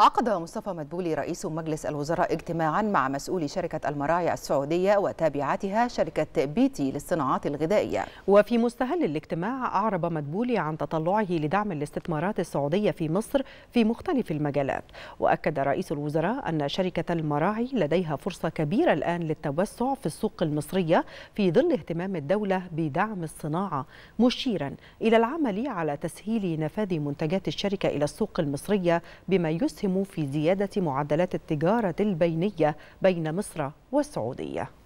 عقد مصطفى مدبولي رئيس مجلس الوزراء اجتماعا مع مسؤولي شركة المراعي السعودية وتابعتها شركة بيتي للصناعات الغذائية وفي مستهل الاجتماع أعرب مدبولي عن تطلعه لدعم الاستثمارات السعودية في مصر في مختلف المجالات وأكد رئيس الوزراء أن شركة المراعي لديها فرصة كبيرة الآن للتوسع في السوق المصرية في ظل اهتمام الدولة بدعم الصناعة مشيرا إلى العمل على تسهيل نفاذ منتجات الشركة إلى السوق المصرية بما يسهم تساهم في زيادة معدلات التجارة البينية بين مصر والسعودية